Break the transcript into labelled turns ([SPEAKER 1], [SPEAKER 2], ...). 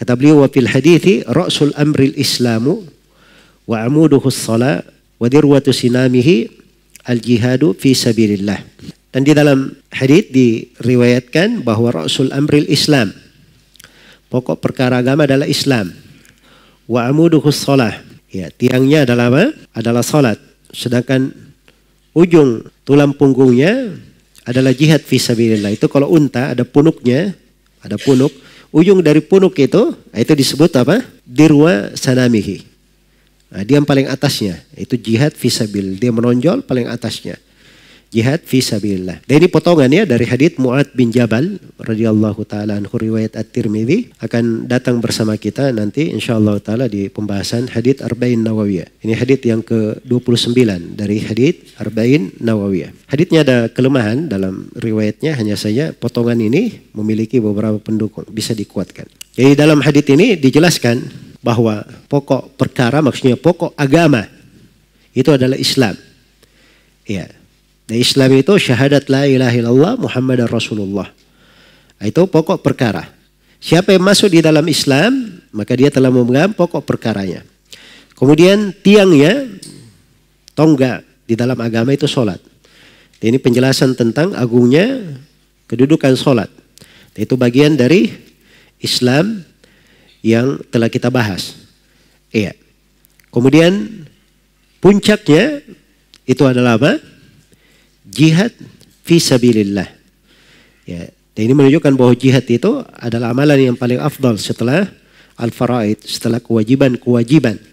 [SPEAKER 1] Kata beliau wa fil hadithi ra'sul al islamu wa amuduhu salat wa dirwatu sinamihi al jihadu fi sabilillah. Dan di dalam hadith diriwayatkan bahwa ra'sul al islam pokok perkara agama adalah Islam. Wa amuduhu salat. Ya, tiangnya adalah apa? Adalah salat. Sedangkan ujung tulang punggungnya adalah jihad fi sabilillah. Itu kalau unta ada punuknya, ada punuk ujung dari punuk itu, itu disebut apa? Dirwa sanamihi. Nah, dia yang paling atasnya, itu jihad visabil. Dia menonjol paling atasnya jihad fi sabilillah. Dan ini potongan ya dari hadith Muad bin Jabal radhiyallahu taala anhu riwayat At-Tirmidzi akan datang bersama kita nanti insyaallah taala di pembahasan hadits Arba'in Nawawiyah. Ini hadith yang ke-29 dari hadits Arba'in Nawawiyah. Hadithnya ada kelemahan dalam riwayatnya hanya saja potongan ini memiliki beberapa pendukung bisa dikuatkan. Jadi dalam hadith ini dijelaskan bahwa pokok perkara maksudnya pokok agama itu adalah Islam. Ya, Nah, Islam itu syahadat la ilaha illallah Muhammadar Rasulullah. Nah, itu pokok perkara. Siapa yang masuk di dalam Islam, maka dia telah memegang pokok perkaranya. Kemudian tiangnya, tonggak di dalam agama itu sholat. Nah, ini penjelasan tentang agungnya kedudukan sholat. Nah, itu bagian dari Islam yang telah kita bahas. Iya. Kemudian puncaknya itu adalah apa? jihad visabilillah. Ya, dan ini menunjukkan bahwa jihad itu adalah amalan yang paling afdal setelah al-faraid, setelah kewajiban-kewajiban.